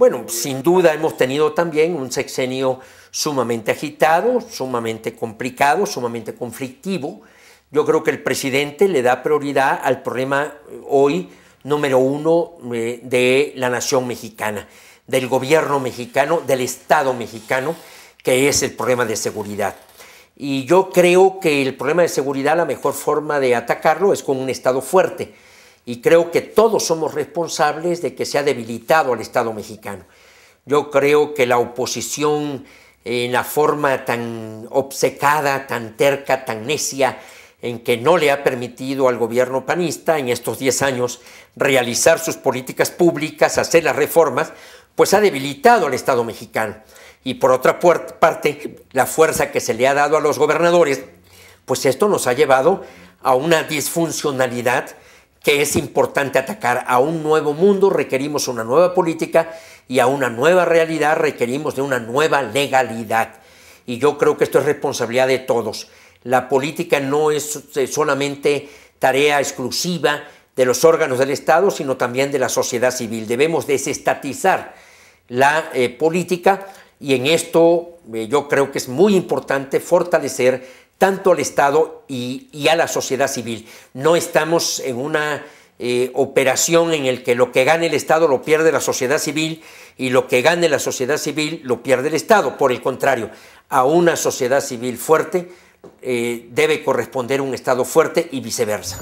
Bueno, sin duda hemos tenido también un sexenio sumamente agitado, sumamente complicado, sumamente conflictivo. Yo creo que el presidente le da prioridad al problema eh, hoy número uno eh, de la nación mexicana, del gobierno mexicano, del Estado mexicano, que es el problema de seguridad. Y yo creo que el problema de seguridad, la mejor forma de atacarlo es con un Estado fuerte y creo que todos somos responsables de que se ha debilitado al Estado mexicano. Yo creo que la oposición en eh, la forma tan obcecada, tan terca, tan necia, en que no le ha permitido al gobierno panista en estos 10 años realizar sus políticas públicas, hacer las reformas, pues ha debilitado al Estado mexicano. Y por otra parte, la fuerza que se le ha dado a los gobernadores, pues esto nos ha llevado a una disfuncionalidad que es importante atacar a un nuevo mundo, requerimos una nueva política y a una nueva realidad requerimos de una nueva legalidad. Y yo creo que esto es responsabilidad de todos. La política no es eh, solamente tarea exclusiva de los órganos del Estado, sino también de la sociedad civil. Debemos desestatizar la eh, política y en esto eh, yo creo que es muy importante fortalecer tanto al Estado y, a la sociedad civil. No estamos en una eh, operación en la que lo que gane el Estado lo pierde la sociedad civil y lo que gane la sociedad civil lo pierde el Estado. Por el contrario, a una sociedad civil fuerte eh, debe corresponder un Estado fuerte y viceversa.